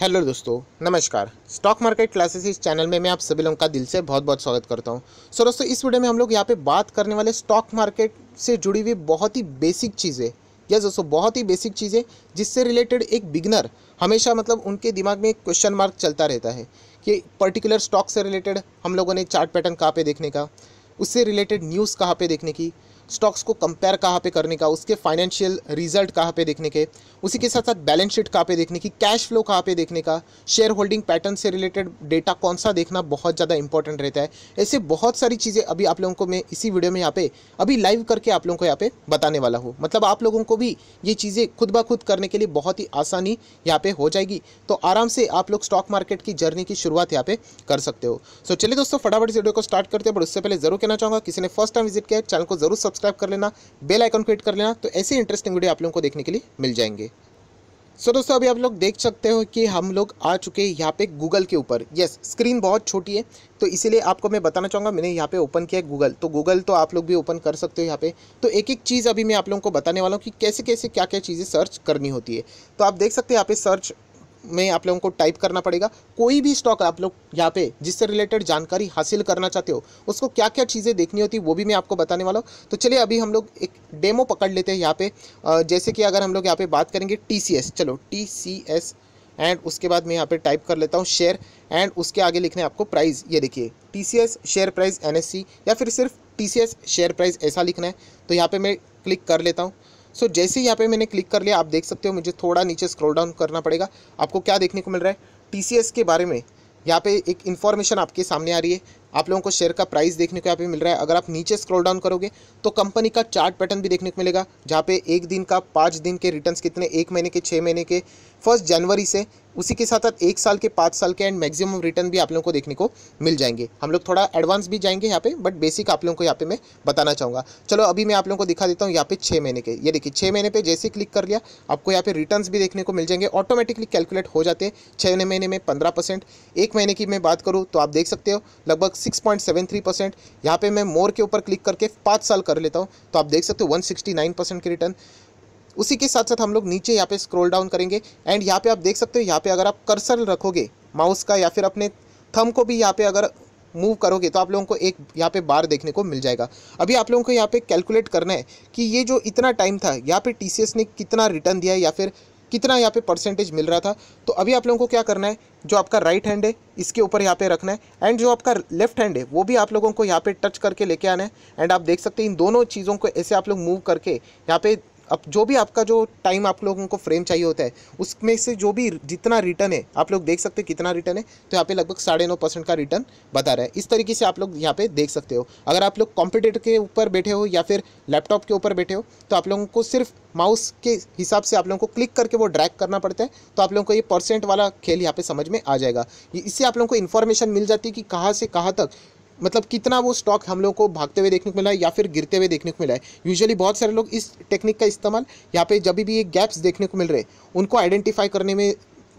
hello दोस्तों नमस्कार stock market classes इस चैनल में मैं आप सभी लोगों का दिल से बहुत बहुत स्वागत करता हूं सो so दोस्तों इस वीडियो में हम लोग यहाँ पे बात करने वाले स्टॉक मार्केट से जुड़ी हुई बहुत ही बेसिक चीज़ें यस दोस्तों बहुत ही बेसिक चीज़ें जिससे रिलेटेड एक बिगनर हमेशा मतलब उनके दिमाग में एक क्वेश्चन मार्क चलता रहता है कि पर्टिकुलर स्टॉक से रिलेटेड हम लोगों ने चार्ट पैटर्न कहाँ पर देखने का उससे रिलेटेड न्यूज़ कहाँ पर देखने की स्टॉक्स को कंपेयर कहाँ पे करने का उसके फाइनेंशियल रिजल्ट कहाँ पे देखने के उसी के साथ साथ बैलेंस शीट कहाँ पे देखने की कैश फ्लो कहाँ पे देखने का शेयर होल्डिंग पैटर्न से रिलेटेड डेटा कौन सा देखना बहुत ज़्यादा इंपॉर्टेंट रहता है ऐसे बहुत सारी चीज़ें अभी आप लोगों को मैं इसी वीडियो में यहाँ पे अभी लाइव करके आप लोगों को यहाँ पे बताने वाला हूँ मतलब आप लोगों को भी ये चीज़ें खुद ब खुद करने के लिए बहुत ही आसानी यहाँ पे हो जाएगी तो आराम से आप लोग स्टॉक मार्केट की जर्नी की शुरुआत यहाँ पे कर सकते हो सो चलिए दोस्तों फटाफट इस वीडियो को स्टार्ट करते हैं बट उससे पहले जरूर कहना चाहूँगा किसी ने फर्स्ट टाइम विजिट किया चैनल को जरूर सब्सक्राइब सब्सक्राइब कर लेना बेल आइकन को कर लेना तो ऐसी इंटरेस्टिंग वीडियो आप लोगों को देखने के लिए मिल जाएंगे सो so, दोस्तों अभी आप लोग देख सकते हो कि हम लोग आ चुके हैं यहाँ पे गूगल के ऊपर यस स्क्रीन बहुत छोटी है तो इसीलिए आपको मैं बताना चाहूँगा मैंने यहाँ पे ओपन किया है गूगल तो गूगल तो आप लोग भी ओपन कर सकते हो यहाँ पे तो एक एक चीज़ अभी मैं आप लोगों को बताने वाला हूँ कि कैसे कैसे क्या क्या चीज़ें सर्च करनी होती है तो आप देख सकते हैं यहाँ पे सर्च में आप लोगों को टाइप करना पड़ेगा कोई भी स्टॉक आप लोग यहाँ पे जिससे रिलेटेड जानकारी हासिल करना चाहते हो उसको क्या क्या चीज़ें देखनी होती वो भी मैं आपको बताने वाला हूँ तो चलिए अभी हम लोग एक डेमो पकड़ लेते हैं यहाँ पे जैसे कि अगर हम लोग यहाँ पे बात करेंगे टी चलो टी एंड उसके बाद मैं यहाँ पे टाइप कर लेता हूँ शेयर एंड उसके आगे लिखने आपको प्राइस ये देखिए टी शेयर प्राइस एन या फिर सिर्फ टी शेयर प्राइस ऐसा लिखना है तो यहाँ पर मैं क्लिक कर लेता हूँ सो so, जैसे यहाँ पे मैंने क्लिक कर लिया आप देख सकते हो मुझे थोड़ा नीचे स्क्रॉल डाउन करना पड़ेगा आपको क्या देखने को मिल रहा है टी के बारे में यहाँ पे एक इन्फॉर्मेशन आपके सामने आ रही है आप लोगों को शेयर का प्राइस देखने को यहाँ पे मिल रहा है अगर आप नीचे स्क्रॉल डाउन करोगे तो कंपनी का चार्ट पैटर्न भी देखने को मिलेगा जहाँ पे एक दिन का पाँच दिन के रिटर्न्स कितने एक महीने के छः महीने के फर्स्ट जनवरी से उसी के साथ साथ एक साल के पाँच साल के एंड मैक्सिमम रिटर्न भी आप लोगों को देखने को मिल जाएंगे हम लोग थोड़ा एडवांस भी जाएंगे यहाँ पे बट बेसिक आप लोगों को यहाँ पे मैं बताना चाहूँगा चलो अभी मैं आप लोगों को दिखा देता हूँ यहाँ पे छः महीने के ये देखिए छः महीने पे जैसे क्लिक कर लिया आपको यहाँ पे रिटर्न भी देखने को मिल जाएंगे ऑटोमेटिकली कैलकुलेट हो जाते हैं छः महीने में पंद्रह परसेंट एक महीने की मैं बात करूँ तो आप देख सकते हो लगभग six point seven three percent यहाँ पे मैं मोर के ऊपर क्लिक करके पाँच साल कर लेता हूँ तो आप देख सकते हो वन सिक्सटी नाइन परसेंट के रिटर्न उसी के साथ साथ हम लोग नीचे यहाँ पे स्क्रॉल डाउन करेंगे एंड यहाँ पे आप देख सकते हो यहाँ पे अगर आप कर्सर रखोगे माउस का या फिर अपने थम को भी यहाँ पे अगर मूव करोगे तो आप लोगों को एक यहाँ पे बार देखने को मिल जाएगा अभी आप लोगों को यहाँ पे कैलकुलेट करना है कि ये जो इतना टाइम था यहाँ पे टी ने कितना रिटर्न दिया है या फिर कितना यहाँ पे परसेंटेज मिल रहा था तो अभी आप लोगों को क्या करना है जो आपका राइट हैंड है इसके ऊपर यहाँ पे रखना है एंड जो आपका लेफ्ट हैंड है वो भी आप लोगों को यहाँ पे टच करके लेके आना है एंड आप देख सकते हैं इन दोनों चीज़ों को ऐसे आप लोग मूव करके यहाँ पे अब जो भी आपका जो टाइम आप लोगों को फ्रेम चाहिए होता है उसमें से जो भी जितना रिटर्न है आप लोग देख सकते हो कितना रिटर्न है तो यहाँ पे लगभग साढ़े नौ परसेंट का रिटर्न बता रहा है इस तरीके से आप लोग यहाँ पे देख सकते हो अगर आप लोग कॉम्पिटेटर के ऊपर बैठे हो या फिर लैपटॉप के ऊपर बैठे हो तो आप लोगों को सिर्फ माउस के हिसाब से आप लोगों को क्लिक करके वो ड्रैक करना पड़ता है तो आप लोगों को ये परसेंट वाला खेल यहाँ पे समझ में आ जाएगा इससे आप लोगों को इन्फॉर्मेशन मिल जाती है कि कहाँ से कहाँ तक मतलब कितना वो स्टॉक हम लोग को भागते हुए देखने को मिला है या फिर गिरते हुए देखने को मिला है यूजुअली बहुत सारे लोग इस टेक्निक का इस्तेमाल यहाँ पे जब भी ये गैप्स देखने को मिल रहे उनको आइडेंटिफाई करने में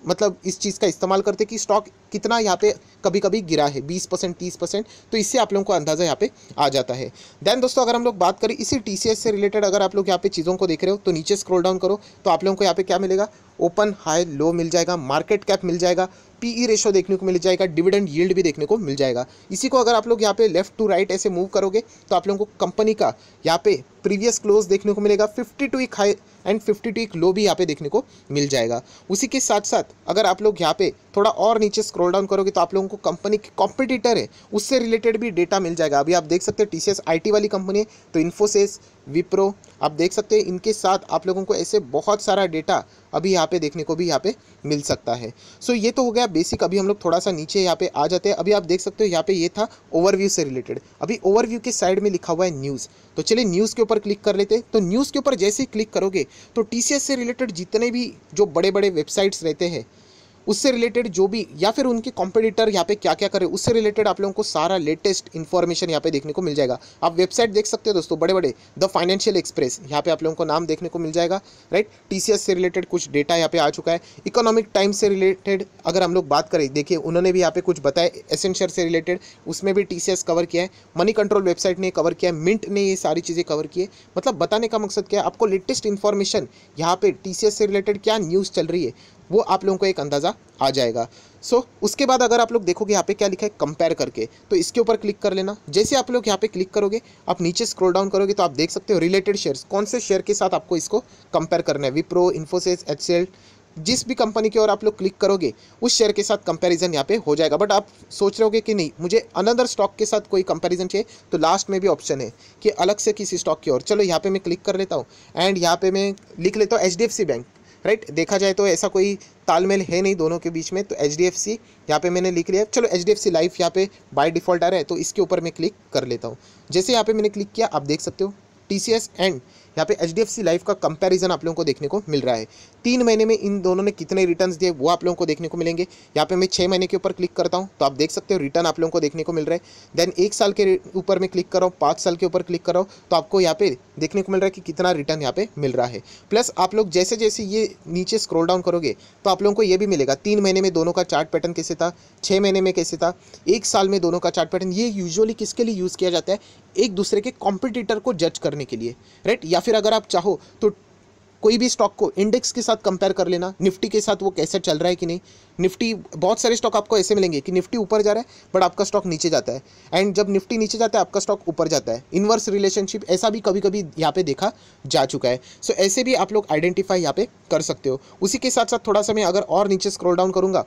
मतलब इस चीज़ का इस्तेमाल करते कि स्टॉक कितना यहाँ पे कभी कभी गिरा है बीस परसेंट तीस परसेंट तो इससे आप लोगों को अंदाज़ा यहाँ पे आ जाता है देन दोस्तों अगर हम लोग बात करें इसी टी से रिलेटेड अगर आप लोग यहाँ पे चीज़ों को देख रहे हो तो नीचे स्क्रॉल डाउन करो तो आप लोगों को यहाँ पे क्या मिलेगा ओपन हाई लो मिल जाएगा मार्केट कैप मिल जाएगा पीई रेशो e देखने को मिल जाएगा डिविडेंड यील्ड भी देखने को मिल जाएगा इसी को अगर आप लोग यहाँ पे लेफ्ट टू राइट ऐसे मूव करोगे तो आप लोगों को कंपनी का यहाँ पे प्रीवियस क्लोज देखने को मिलेगा फिफ्टी टू एक हाई एंड फिफ्टी टू एक लो भी यहाँ पे देखने को मिल जाएगा उसी के साथ साथ अगर आप लोग यहाँ पे थोड़ा और नीचे स्क्रॉल डाउन करोगे तो आप लोगों को कंपनी के कॉम्पिटिटर है उससे रिलेटेड भी डेटा मिल जाएगा अभी आप देख सकते हैं आई टी वाली कंपनी है तो इन्फोसिस विप्रो आप देख सकते हैं इनके साथ आप लोगों को ऐसे बहुत सारा डेटा अभी यहाँ पे देखने को भी यहाँ पे मिल सकता है सो so ये तो हो गया बेसिक अभी हम लोग थोड़ा सा नीचे यहाँ पे आ जाते हैं अभी आप देख सकते हो यहाँ पे ये था ओवरव्यू से रिलेटेड अभी ओवरव्यू के साइड में लिखा हुआ है न्यूज़ तो चलिए न्यूज़ के ऊपर ऊपर क्लिक कर लेते तो न्यूज़ के ऊपर जैसे ही क्लिक करोगे तो टी से रिलेटेड जितने भी जो बड़े बड़े वेबसाइट्स रहते हैं उससे रिलेटेड जो भी या फिर उनके कॉम्पिटिटर यहाँ पे क्या क्या करे उससे रिलेटेड आप लोगों को सारा लेटेस्ट इन्फॉर्मेशन यहाँ पे देखने को मिल जाएगा आप वेबसाइट देख सकते हो दोस्तों बड़े बड़े द फाइनेंशियल एक्सप्रेस यहाँ पे आप लोगों को नाम देखने को मिल जाएगा राइट टी से रिलेटेड कुछ डेटा यहाँ पे आ चुका है इकोनॉमिक टाइम से रिलेटेड अगर हम लोग बात करें देखिए उन्होंने भी यहाँ पे कुछ बताया एसेंशियर से रिलेटेड उसमें भी टी कवर किया है मनी कंट्रोल वेबसाइट ने कवर किया है मिंट ने ये सारी चीज़ें कवर की मतलब बताने का मकसद क्या है आपको लेटेस्ट इन्फॉर्मेशन यहाँ पे टी से रिलेटेड क्या न्यूज़ चल रही है वो आप लोगों को एक अंदाज़ा आ जाएगा सो so, उसके बाद अगर आप लोग देखोगे यहाँ पे क्या लिखा है कंपेयर करके तो इसके ऊपर क्लिक कर लेना जैसे आप लोग यहाँ पे क्लिक करोगे आप नीचे स्क्रॉल डाउन करोगे तो आप देख सकते हो रिलेटेड शेयर्स कौन से शेयर के साथ आपको इसको कंपेयर करना है विप्रो इन्फोसिस एच जिस भी कंपनी की ओर आप लोग क्लिक करोगे उस शेयर के साथ कंपैरिजन यहाँ पे हो जाएगा बट आप सोच रहे होगे कि नहीं मुझे अनदर स्टॉक के साथ कोई कंपैरिजन चाहिए तो लास्ट में भी ऑप्शन है कि अलग से किसी स्टॉक की ओर चलो यहाँ पे मैं क्लिक कर लेता हूँ एंड यहाँ पे मैं लिख लेता हूँ एच बैंक राइट देखा जाए तो ऐसा कोई तालमेल है नहीं दोनों के बीच में तो एच डी एफ सी यहाँ पर मैंने लिख लिया चलो H D F C life यहाँ पे बाई डिफ़ॉल्ट आ रहा है तो इसके ऊपर मैं क्लिक कर लेता हूँ जैसे यहाँ पर मैंने क्लिक किया आप देख सकते हो टी सी एस एंड यहाँ पे H D F C life का कंपेरिजन आप लोगों को देखने को मिल रहा है तीन महीने में इन दोनों ने कितने रिटर्न्स दिए वो आप लोगों को देखने को मिलेंगे यहाँ पे मैं छः महीने के ऊपर क्लिक करता हूँ तो आप देख सकते हो रिटर्न आप लोगों को देखने को मिल रहा है देन एक साल के ऊपर मैं क्लिक कर रहा हूँ पाँच साल के ऊपर क्लिक कर रहा हूँ तो आपको यहाँ पे देखने को मिल रहा है कि कितना रिटर्न यहाँ पे मिल रहा है प्लस आप लोग जैसे जैसे ये नीचे स्क्रोल डाउन करोगे तो आप लोगों को ये भी मिलेगा तीन महीने में दोनों का चार्ट पैटर्न कैसे था छः महीने में कैसे था एक साल में दोनों का चार्ट पैटर्न ये यूजअली किसके लिए यूज़ किया जाता है एक दूसरे के कॉम्पिटिटर को जज करने के लिए राइट या फिर अगर आप चाहो तो कोई भी स्टॉक को इंडेक्स के साथ कंपेयर कर लेना निफ्टी के साथ वो कैसे चल रहा है कि नहीं निफ्टी बहुत सारे स्टॉक आपको ऐसे मिलेंगे कि निफ्टी ऊपर जा रहा है बट आपका स्टॉक नीचे जाता है एंड जब निफ्टी नीचे जाता है आपका स्टॉक ऊपर जाता है इनवर्स रिलेशनशिप ऐसा भी कभी कभी यहाँ पे देखा जा चुका है सो so, ऐसे भी आप लोग आइडेंटिफाई यहाँ पे कर सकते हो उसी के साथ साथ थोड़ा सा मैं अगर और नीचे स्क्रोल डाउन करूँगा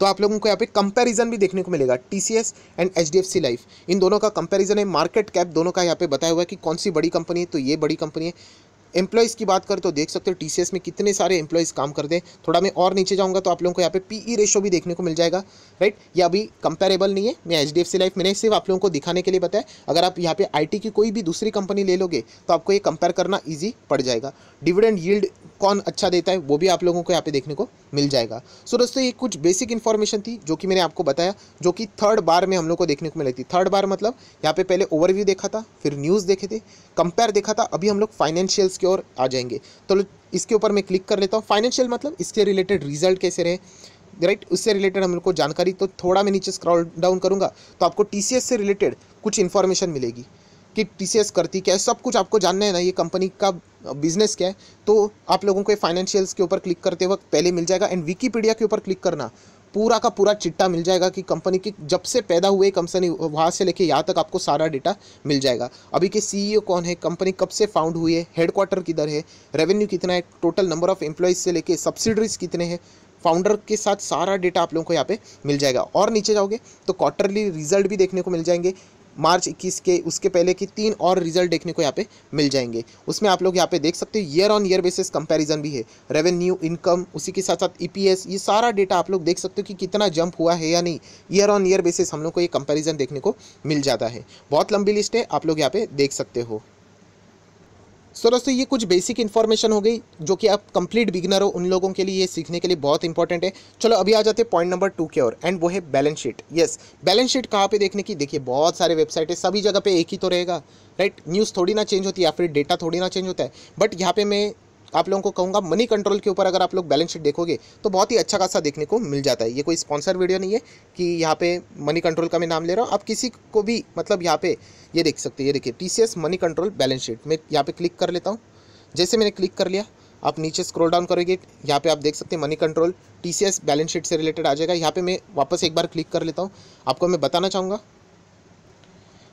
तो आप लोगों को यहाँ पे कंपैरिजन भी देखने को मिलेगा T C S and H D F C life इन दोनों का कंपैरिजन है मार्केट कैप दोनों का यहाँ पे बताया हुआ है कि कौन सी बड़ी कंपनी है तो ये बड़ी कंपनी है एम्प्लॉयज़ की बात करें तो देख सकते हो टी में कितने सारे एम्प्लॉयज़ काम करते हैं थोड़ा मैं और नीचे जाऊँगा तो आप लोगों को यहाँ पे पीई रेशो e भी देखने को मिल जाएगा राइट ये अभी कंपेरेबल नहीं है मैं एच डी लाइफ मैंने सिर्फ आप लोगों को दिखाने के लिए बताया अगर आप यहाँ पे आई की कोई भी दूसरी कंपनी ले लोगे तो आपको ये कंपेयर करना ईजी पड़ जाएगा डिविडेंड यील्ड कौन अच्छा देता है वो भी आप लोगों को यहाँ पे देखने को मिल जाएगा सो दोस्तों ये कुछ बेसिक इन्फॉर्मेशन थी जो कि मैंने आपको बताया जो कि थर्ड बार में हम लोग को देखने को मिली थी थर्ड बार मतलब यहाँ पे पहले ओवरव्यू देखा था फिर न्यूज़ देखे थे कंपेयर देखा था अभी हम लोग फाइनेंशियल्स इसके ओर आ जाएंगे तो इसके ऊपर मैं क्लिक कर लेता हूँ फाइनेंशियल मतलब इसके रिलेटेड रिजल्ट कैसे रहे राइट उससे रिलेटेड हम लोग को जानकारी तो थोड़ा मैं नीचे स्क्रॉल डाउन करूँगा तो आपको टी से रिलेटेड कुछ इन्फॉर्मेशन मिलेगी कि टी करती क्या है सब कुछ आपको जानना है ना ये कंपनी का बिजनेस क्या है तो आप लोगों को फाइनेंशियल्स के ऊपर क्लिक करते वक्त पहले मिल जाएगा एंड विकीपीडिया के ऊपर क्लिक करना पूरा का पूरा चिट्टा मिल जाएगा कि कंपनी की जब से पैदा हुए कंपनी वहाँ से लेके यहाँ तक आपको सारा डेटा मिल जाएगा अभी के सीईओ कौन है कंपनी कब से फाउंड हुई है हेडक्वार्टर किधर है रेवेन्यू कितना है टोटल नंबर ऑफ एम्प्लॉयज़ से लेके सब्सिडरीज कितने हैं फाउंडर के साथ सारा डेटा आप लोगों को यहाँ पे मिल जाएगा और नीचे जाओगे तो क्वार्टरली रिजल्ट भी देखने को मिल जाएंगे मार्च इक्कीस के उसके पहले की तीन और रिजल्ट देखने को यहाँ पे मिल जाएंगे उसमें आप लोग यहाँ पे देख सकते हो year on year basis comparison भी है रेवेन्यू इनकम उसी के साथ साथ ईपीएस ये सारा डेटा आप लोग देख सकते हो कि कितना जंप हुआ है या नहीं ईयर ऑन ईयर बेसिस हम लोग को ये कंपेरिजन देखने को मिल जाता है बहुत लंबी लिस्ट है आप लोग यहाँ पे देख सकते हो सो दोस्तों ये कुछ बेसिक इन्फॉर्मेशन हो गई जो कि आप कंप्लीट बिगनर हो उन लोगों के लिए ये सीखने के लिए बहुत इंपॉर्टेंट है चलो अभी आ जाते हैं पॉइंट नंबर टू के और एंड वो है balance sheet yes balance sheet कहाँ पे देखने की देखिए बहुत सारे वेबसाइट है सभी जगह पे एक ही तो रहेगा राइट न्यूज़ थोड़ी ना चेंज होती है या फिर डेटा थोड़ी ना चेंज होता है बट यहाँ पे मैं आप लोगों को कहूँगा मनी कंट्रोल के ऊपर अगर आप लोग बैलेंस शीट देखोगे तो बहुत ही अच्छा खासा देखने को मिल जाता है ये कोई स्पॉन्सर वीडियो नहीं है कि यहाँ पे मनी कंट्रोल का मैं नाम ले रहा हूँ आप किसी को भी मतलब यहाँ पे ये देख सकते हैं ये देखिए T money control balance sheet मैं यहाँ पर क्लिक कर लेता हूँ जैसे मैंने क्लिक कर लिया आप नीचे स्क्रॉल डाउन करोगे यहाँ पे आप देख सकते हैं money control T balance sheet से रिलेटेड आ जाएगा यहाँ पे मैं वापस एक बार क्लिक कर लेता हूँ आपको मैं बताना चाहूँगा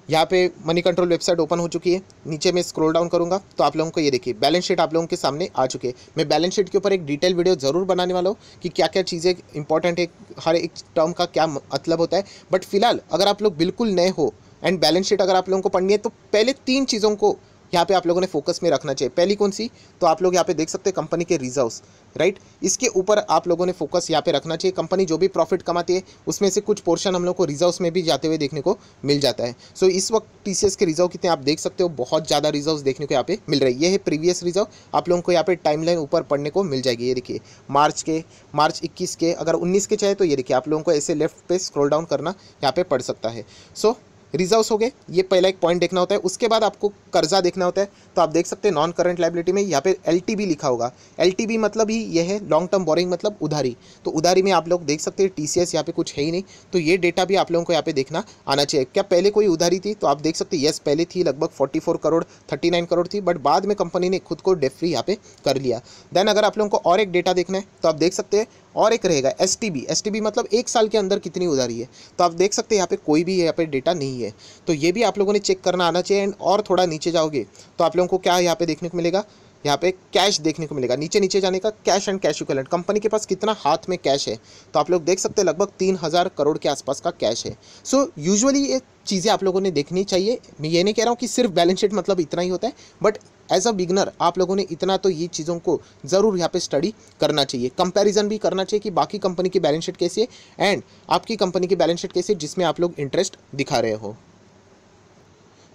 यहाँ पे मनी कंट्रोल वेबसाइट ओपन हो चुकी है नीचे मैं स्क्रॉल डाउन करूँगा तो आप लोगों को ये देखिए बैलेंस शीट आप लोगों के सामने आ चुके हैं मैं बैलेंस शीट के ऊपर एक डिटेल वीडियो ज़रूर बनाने वाला हूँ कि क्या क्या चीज़ें इंपॉर्टेंट है हर एक टर्म का क्या मतलब होता है बट फिलहाल अगर आप लोग बिल्कुल नए हो एंड बैलेंस शीट अगर आप लोगों को पढ़नी है तो पहले तीन चीज़ों को यहाँ पे आप लोगों ने फोकस में रखना चाहिए पहली कौन सी तो आप लोग यहाँ पे देख सकते हैं कंपनी के रिजर्व्स राइट इसके ऊपर आप लोगों ने फोकस यहाँ पे रखना चाहिए कंपनी जो भी प्रॉफिट कमाती है उसमें से कुछ पोर्शन हम लोग को रिजर्व्स में भी जाते हुए देखने को मिल जाता है सो so, इस वक्त टी के रिजर्व कितने आप देख सकते हो बहुत ज़्यादा रिजर्व देखने को यहाँ पे मिल रही है ये है प्रीवियस रिजर्व आप लोगों को यहाँ पे टाइमलाइन ऊपर पढ़ने को मिल जाएगी ये देखिए मार्च के मार्च इक्कीस के अगर उन्नीस के चाहे तो ये देखिए आप लोगों को ऐसे लेफ्ट पे स्क्रोल डाउन करना यहाँ पे पड़ सकता है सो so, रिजर्व हो गए ये पहला एक पॉइंट देखना होता है उसके बाद आपको कर्जा देखना होता है तो आप देख सकते हैं नॉन करंट लाइबिलिटी में यहाँ पे एल लिखा होगा एल मतलब ही ये है लॉन्ग टर्म बोरिंग मतलब उधारी तो उधारी में आप लोग देख सकते हैं टी सी यहाँ पे कुछ है ही नहीं तो ये डेटा भी आप लोगों को यहाँ पे देखना आना चाहिए क्या पहले कोई उधारी थी तो आप देख सकते यस पहले थी लगभग फोर्टी करोड़ थर्टी करोड़ थी बट बाद में कंपनी ने खुद को डेफ्री यहाँ पे कर लिया देन अगर आप लोगों को और एक डेटा देखना है तो आप देख सकते हैं और एक रहेगा एस टी मतलब एक साल के अंदर कितनी उधारी है तो आप देख सकते हैं यहाँ पे कोई भी यहाँ पे डेटा नहीं है तो ये भी आप लोगों ने चेक करना आना चाहिए एंड और थोड़ा नीचे जाओगे तो आप लोगों को क्या यहाँ पे देखने को मिलेगा यहाँ पे कैश देखने को मिलेगा नीचे नीचे जाने का cash and cash equivalent company के पास कितना हाथ में कैश है तो आप लोग देख सकते हैं लगभग तीन हज़ार करोड़ के आसपास का कैश है सो so, यूजुअली ये चीज़ें आप लोगों ने देखनी चाहिए मैं ये नहीं कह रहा हूँ कि सिर्फ बैलेंस शीट मतलब इतना ही होता है बट एज अ बिगनर आप लोगों ने इतना तो ये चीज़ों को ज़रूर यहाँ पे स्टडी करना चाहिए कंपैरिजन भी करना चाहिए कि बाकी कंपनी की बैलेंस शीट कैसी है एंड आपकी कंपनी की बैलेंस शीट कैसी है जिसमें आप लोग इंटरेस्ट दिखा रहे हो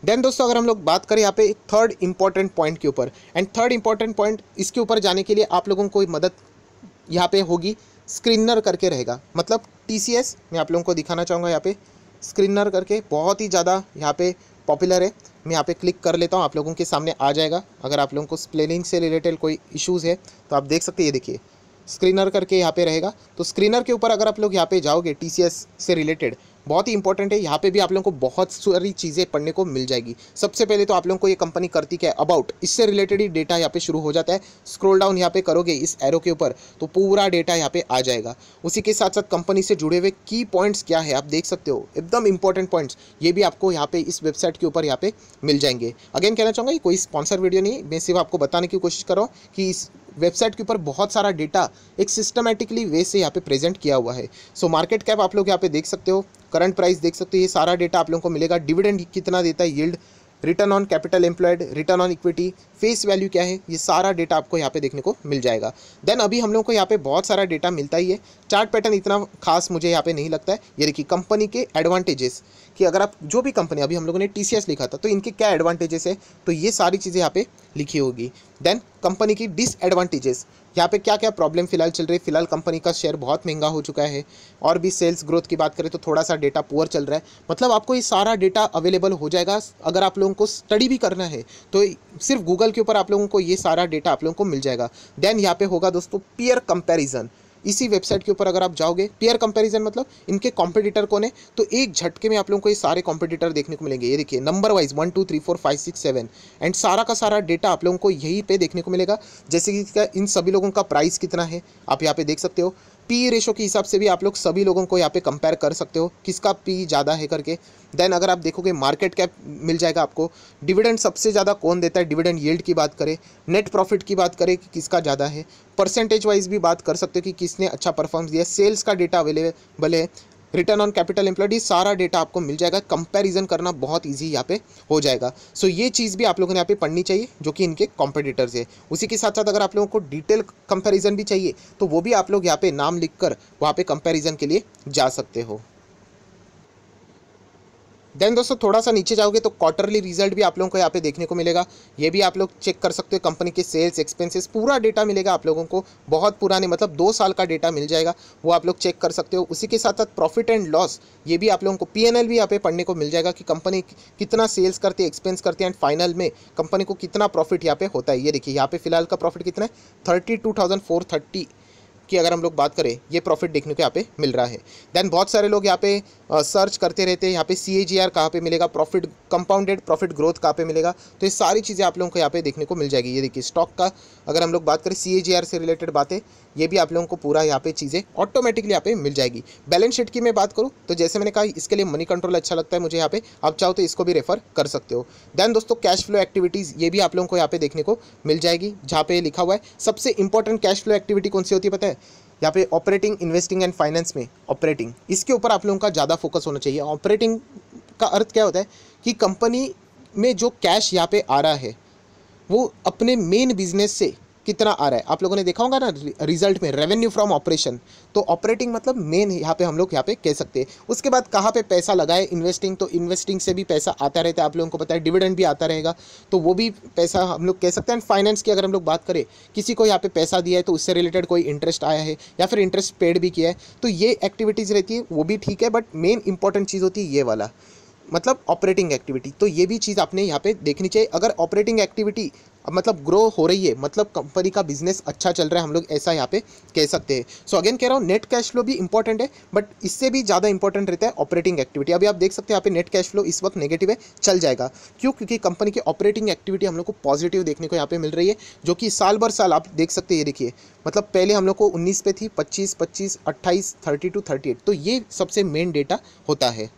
देन दोस्तों अगर हम लोग बात करें यहाँ पे एक थर्ड इंपॉर्टेंट पॉइंट के ऊपर एंड थर्ड इंपॉर्टेंट पॉइंट इसके ऊपर जाने के लिए आप लोगों को मदद यहाँ पे होगी स्क्रीनर करके रहेगा मतलब टी मैं आप लोगों को दिखाना चाहूँगा यहाँ पे स्क्रीनर करके बहुत ही ज़्यादा यहाँ पे पॉपुलर है मैं यहाँ पे क्लिक कर लेता हूँ आप लोगों के सामने आ जाएगा अगर आप लोगों को स्प्लेनिंग से रिलेटेड कोई इश्यूज़ है तो आप देख सकते हैं ये देखिए स्क्रीनर करके यहाँ पे रहेगा तो स्क्रीनर के ऊपर अगर आप लोग यहाँ पे जाओगे टी से रिलेटेड बहुत ही इंपॉर्टेंट है यहाँ पे भी आप लोगों को बहुत सारी चीज़ें पढ़ने को मिल जाएगी सबसे पहले तो आप लोगों को ये कंपनी करती क्या है अबाउट इससे रिलेटेड ही डेटा यहाँ पे शुरू हो जाता है स्क्रोल डाउन यहाँ पे करोगे इस एरो के ऊपर तो पूरा डेटा यहाँ पे आ जाएगा उसी के साथ साथ कंपनी से जुड़े हुए की पॉइंट्स क्या है आप देख सकते हो एकदम इंपॉर्टेंट पॉइंट्स ये भी आपको यहाँ पे इस वेबसाइट के ऊपर यहाँ पे मिल जाएंगे अगेन कहना चाहूँगा कोई स्पॉन्सर वीडियो नहीं मैं सिर्फ आपको बताने की कोशिश कर रहा हूँ कि इस वेबसाइट के ऊपर बहुत सारा डेटा एक सिस्टमेटिकली वे से यहाँ पे प्रेजेंट किया हुआ है सो मार्केट कैप आप लोग यहाँ पे देख सकते हो करंट प्राइस देख सकते हो ये सारा डेटा आप लोगों को मिलेगा डिविडेंड कितना देता है yield return on capital employed return on equity face value क्या है ये सारा डेटा आपको यहाँ पे देखने को मिल जाएगा देन अभी हम लोगों को यहाँ पे बहुत सारा डेटा मिलता ही है चार्ट पैटर्न इतना खास मुझे यहाँ पे नहीं लगता है ये देखिए कंपनी के एडवांटेजेस कि अगर आप जो भी कंपनी अभी हम लोगों ने टी लिखा था तो इनके क्या एडवांटेजेस है तो ये सारी चीज़ें यहाँ पे लिखी होगी देन कंपनी की डिसएडवांटेजेस यहाँ पे क्या क्या प्रॉब्लम फिलहाल चल रही है फिलहाल कंपनी का शेयर बहुत महंगा हो चुका है और भी सेल्स ग्रोथ की बात करें तो थोड़ा सा डेटा पुअर चल रहा है मतलब आपको ये सारा डेटा अवेलेबल हो जाएगा अगर आप लोगों को स्टडी भी करना है तो सिर्फ गूगल के ऊपर आप लोगों को ये सारा डेटा आप लोगों को मिल जाएगा देन यहाँ पे होगा दोस्तों पियर कंपेरिजन इसी वेबसाइट के ऊपर अगर आप जाओगे पेयर कंपेरिजन मतलब इनके कॉम्पिटिटर कौन है तो एक झटके में आप लोगों को ये सारे कॉम्पिटिटर देखने को मिलेंगे ये देखिए number wise one two three four five six seven and सारा का सारा डेटा आप लोगों को यहीं पर देखने को मिलेगा जैसे कि इन सभी लोगों का प्राइस कितना है आप यहाँ पे देख सकते हो पी रेशो के हिसाब से भी आप लोग सभी लोगों को यहाँ पे कंपेयर कर सकते हो किसका पी ज़्यादा है करके देन अगर आप देखोगे मार्केट कैप मिल जाएगा आपको डिविडेंड सबसे ज़्यादा कौन देता है डिविडेंड यील्ड की बात करें नेट प्रॉफिट की बात करें कि किसका ज़्यादा है परसेंटेज वाइज भी बात कर सकते हो कि किसने अच्छा परफॉर्मेंस दिया सेल्स का डेटा अवेलेबल है रिटर्न ऑन कैपिटल एम्प्लॉयड सारा डेटा आपको मिल जाएगा कंपैरिजन करना बहुत ईजी यहाँ पे हो जाएगा सो so, ये चीज़ भी आप लोगों ने यहाँ पे पढ़नी चाहिए जो कि इनके कॉम्पिटिटर्स है उसी के साथ साथ अगर आप लोगों को डिटेल कंपेरिजन भी चाहिए तो वो भी आप लोग यहाँ पे नाम लिख कर वहाँ पे कंपेरिजन के लिए जा सकते हो देन दोस्तों थोड़ा सा नीचे जाओगे तो क्वार्टरली रिजल्ट भी आप लोगों को यहाँ पे देखने को मिलेगा ये भी आप लोग चेक कर सकते हो कंपनी के सेल्स एक्सपेंसेस पूरा डेटा मिलेगा आप लोगों को बहुत पुराने मतलब दो साल का डेटा मिल जाएगा वो आप लोग चेक कर सकते हो उसी के साथ साथ प्रॉफिट एंड लॉस ये भी आप लोगों को पी भी यहाँ पे पढ़ने को मिल जाएगा कि कंपनी कितना सेल्स करती है एक्सपेंस करती है एंड फाइनल में कंपनी को कितना प्रॉफिट यहाँ पे होता है ये देखिए यहाँ पे फिलहाल का प्रॉफिट कितना है थर्टी की अगर हम लोग बात करें ये प्रॉफिट देखने को यहाँ पे मिल रहा है देन बहुत सारे लोग यहाँ पे सर्च करते रहते हैं यहाँ पे सी ए जी आर कहाँ पर मिलेगा प्रॉफिट कंपाउंडेड प्रॉफिट ग्रोथ कहाँ पे मिलेगा तो ये सारी चीज़ें आप लोगों को यहाँ पे देखने को मिल जाएगी ये देखिए स्टॉक का अगर हम लोग बात करें सी ए जी आर से रिलेटेड बातें ये भी आप लोगों को पूरा यहाँ पे चीज़ें ऑटोमेटिकली यहाँ पे मिल जाएगी बैलेंस शीट की मैं बात करूँ तो जैसे मैंने कहा इसके लिए मनी कंट्रोल अच्छा लगता है मुझे यहाँ पे आप चाहो तो इसको भी रेफर कर सकते हो दैन दोस्तों कैश फ्लो एक्टिविटीज़ ये भी आप लोगों को यहाँ पे देखने को मिल जाएगी जहाँ पे लिखा हुआ है सबसे इंपॉर्टेंट कैश फ्लो एक्टिविटी कौन सी होती है पता है यहाँ पे ऑपरेटिंग इन्वेस्टिंग एंड फाइनेंस में ऑपरेटिंग इसके ऊपर आप लोगों का ज़्यादा फोकस होना चाहिए ऑपरेटिंग का अर्थ क्या होता है कि कंपनी में जो कैश यहाँ पे आ रहा है वो अपने मेन बिजनेस से कितना आ रहा है आप लोगों ने देखा होगा ना रिजल्ट में रेवेन्यू फ्रॉम ऑपरेशन तो ऑपरेटिंग मतलब मेन यहाँ पे हम लोग यहाँ पे कह सकते हैं उसके बाद कहाँ पे पैसा लगाए इन्वेस्टिंग तो इन्वेस्टिंग से भी पैसा आता रहता है आप लोगों को पता है डिविडेंड भी आता रहेगा तो वो भी पैसा हम लोग कह सकते हैं एंड फाइनेंस की अगर हम लोग बात करें किसी को यहाँ पे पैसा दिया है तो उससे रिलेटेड कोई इंटरेस्ट आया है या फिर इंटरेस्ट पेड भी किया है तो ये एक्टिविटीज़ रहती है वो भी ठीक है बट मेन इंपॉर्टेंट चीज़ होती है ये वाला मतलब ऑपरेटिंग एक्टिविटी तो ये भी चीज़ आपने यहाँ पे देखनी चाहिए अगर ऑपरेटिंग एक्टिविटी मतलब ग्रो हो रही है मतलब कंपनी का बिजनेस अच्छा चल रहा है हम लोग ऐसा यहाँ पे कह सकते हैं सो अगेन कह रहा हूँ नेट कैश फ्लो भी इंपॉर्टेंट है बट इससे भी ज़्यादा इंपॉर्टेंट रहता है ऑपरेटिंग एक्टिविटी अभी आप देख सकते हैं यहाँ पे नेट कैश फ्लो इस वक्त नेगेटिव है चल जाएगा क्यों क्योंकि कंपनी की ऑपरेटिंग एक्टिविटी हम लोग को पॉजिटिव देखने को यहाँ पे मिल रही है जो कि साल भर साल आप देख सकते हैं ये देखिए मतलब पहले हम लोग को उन्नीस पे थी पच्चीस पच्चीस अट्ठाईस थर्टी टू थर्टी एट तो ये सबसे मेन डेटा होता है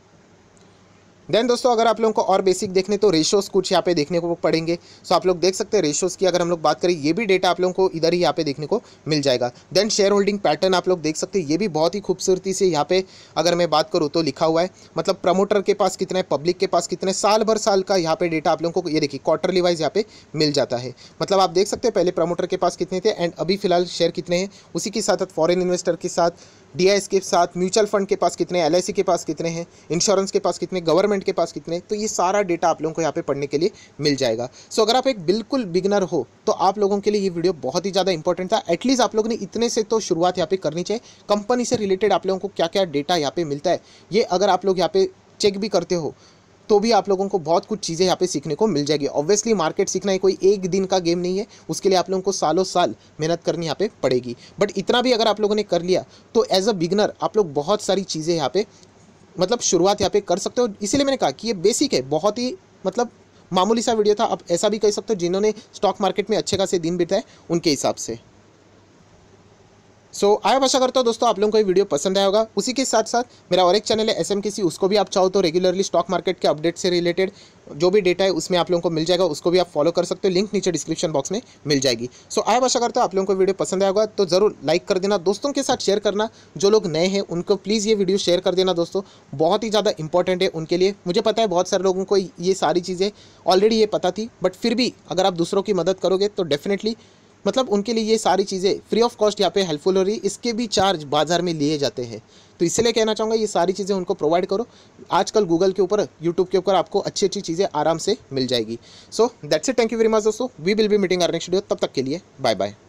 देन दोस्तों अगर आप लोगों को और बेसिक देखने तो रेशोस कुछ यहाँ पे देखने को पड़ेंगे सो आप लोग देख सकते हैं रेशोस की अगर हम लोग बात करें ये भी डेटा आप लोगों को इधर ही यहाँ पे देखने को मिल जाएगा देन शेयर होल्डिंग पैटर्न आप लोग देख सकते हैं ये भी बहुत ही खूबसूरती से यहाँ पे अगर मैं बात करूँ तो लिखा हुआ है मतलब प्रमोटर के पास कितना है पब्लिक के पास कितने साल भर साल का यहाँ पे डेटा आप लोगों को ये देखिए क्वार्टरली वाइज यहाँ पे मिल जाता है मतलब आप देख सकते हैं पहले प्रमोटर के पास कितने थे एंड अभी फिलहाल शेयर कितने हैं उसी के साथ साथ फॉरन इन्वेस्टर के साथ डीआईएस के साथ म्यूचुअल फंड के पास कितने एल के पास कितने हैं इंश्योरेंस के पास कितने गवर्नमेंट के पास कितने तो ये सारा डेटा आप लोगों को यहाँ पे पढ़ने के लिए मिल जाएगा सो अगर आप एक बिल्कुल बिगनर हो तो आप लोगों के लिए ये वीडियो बहुत ही ज़्यादा इंपॉर्टेंट था एटलीस्ट आप लोगों ने इतने से तो शुरुआत यहाँ पर करनी चाहिए कंपनी से रिलेटेड आप लोगों को क्या क्या डेटा यहाँ पे मिलता है ये अगर आप लोग यहाँ पे चेक भी करते हो तो भी आप लोगों को बहुत कुछ चीज़ें यहाँ पे सीखने को मिल जाएगी ऑब्वियसली मार्केट सीखना है कोई एक दिन का गेम नहीं है उसके लिए आप लोगों को सालों साल मेहनत करनी यहाँ पे पड़ेगी बट इतना भी अगर आप लोगों ने कर लिया तो एज अ बिगनर आप लोग बहुत सारी चीज़ें यहाँ पे मतलब शुरुआत यहाँ पे कर सकते हो इसीलिए मैंने कहा कि ये बेसिक है बहुत ही मतलब मामूली सा वीडियो था आप ऐसा भी कह सकते हो जिन्होंने स्टॉक मार्केट में अच्छे खासे दिन बिताए उनके हिसाब से सो so, आया आशा करता हूँ दोस्तों आप लोगों को ये वीडियो पसंद आया होगा उसी के साथ साथ मेरा और एक चैनल है एस एम उसको भी आप चाहो तो रेगुलरली स्टॉक मार्केट के अपडेट से रिलेटेड जो भी डेटा है उसमें आप लोगों को मिल जाएगा उसको भी आप फॉलो कर सकते हो लिंक नीचे डिस्क्रिप्शन बॉक्स में मिल जाएगी सो so, आया आशा करता हूँ आप लोगों को वीडियो पसंद आया होगा तो ज़रूर लाइक कर देना दोस्तों के साथ शेयर करना जो लोग नए हैं उनको प्लीज़ ये वीडियो शेयर कर देना दोस्तों बहुत ही ज़्यादा इंपॉर्टेंट है उनके लिए मुझे पता है बहुत सारे लोगों को ये सारी चीज़ें ऑलरेडी ये पता थी बट फिर भी अगर आप दूसरों की मदद करोगे तो डेफिनेटली मतलब उनके लिए ये सारी चीज़ें फ्री ऑफ कॉस्ट यहाँ पे हेल्पफुल हो रही है इसके भी चार्ज बाज़ार में लिए जाते हैं तो इसलिए कहना चाहूँगा ये सारी चीज़ें उनको प्रोवाइड करो आजकल गूगल के ऊपर यूट्यूब के ऊपर आपको अच्छी अच्छी चीज़ें आराम से मिल जाएगी so that's it thank you very much दोस्तों we will be meeting our next day तब तक के लिए बाय बाय